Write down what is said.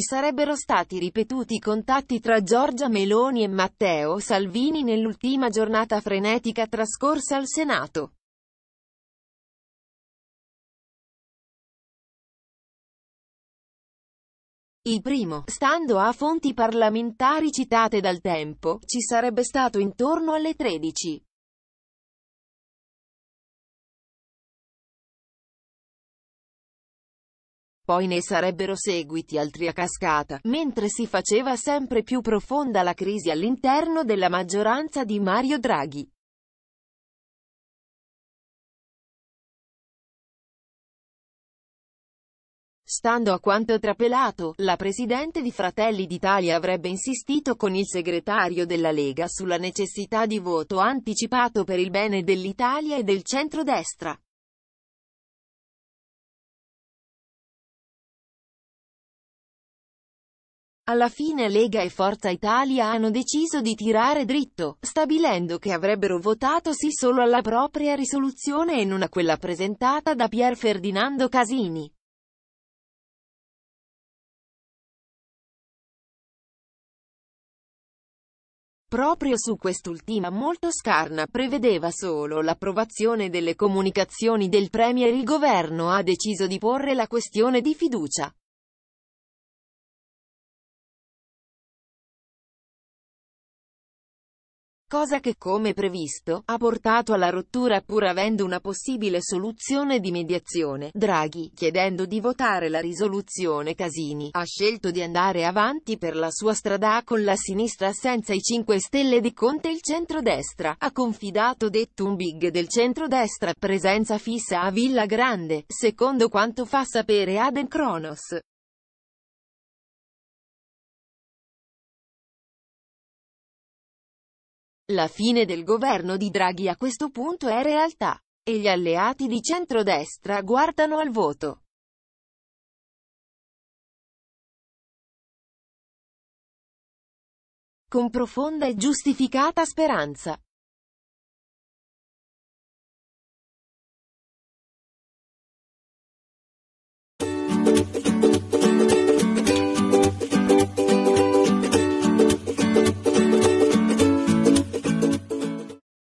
ci sarebbero stati ripetuti contatti tra Giorgia Meloni e Matteo Salvini nell'ultima giornata frenetica trascorsa al Senato. Il primo, stando a fonti parlamentari citate dal tempo, ci sarebbe stato intorno alle 13. poi ne sarebbero seguiti altri a cascata, mentre si faceva sempre più profonda la crisi all'interno della maggioranza di Mario Draghi. Stando a quanto trapelato, la Presidente di Fratelli d'Italia avrebbe insistito con il segretario della Lega sulla necessità di voto anticipato per il bene dell'Italia e del centrodestra. Alla fine Lega e Forza Italia hanno deciso di tirare dritto, stabilendo che avrebbero votato sì solo alla propria risoluzione e non a quella presentata da Pier Ferdinando Casini. Proprio su quest'ultima molto scarna prevedeva solo l'approvazione delle comunicazioni del Premier il governo ha deciso di porre la questione di fiducia. cosa che come previsto ha portato alla rottura pur avendo una possibile soluzione di mediazione. Draghi, chiedendo di votare la risoluzione Casini, ha scelto di andare avanti per la sua strada con la sinistra senza i 5 Stelle di Conte e il centrodestra, ha confidato detto un big del centrodestra, presenza fissa a Villa Grande, secondo quanto fa sapere Aden Kronos. La fine del governo di Draghi a questo punto è realtà, e gli alleati di centrodestra guardano al voto. Con profonda e giustificata speranza.